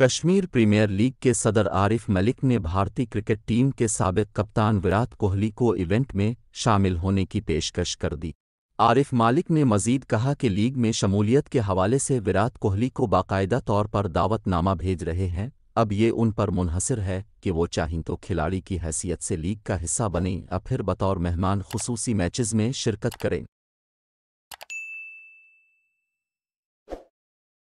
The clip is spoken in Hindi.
कश्मीर प्रीमियर लीग के सदर आरिफ मलिक ने भारतीय क्रिकेट टीम के सबक कप्तान विराट कोहली को इवेंट में शामिल होने की पेशकश कर दी आरिफ मालिक ने मजीद कहा कि लीग में शमूलियत के हवाले से विराट कोहली को बाकायदा तौर पर दावतनामा भेज रहे हैं अब ये उन पर मुनहसर है कि वो चाहें तो खिलाड़ी की हैसियत से लीग का हिस्सा बने या फिर बतौर मेहमान खसूसी मैचेज़ में शिरकत करें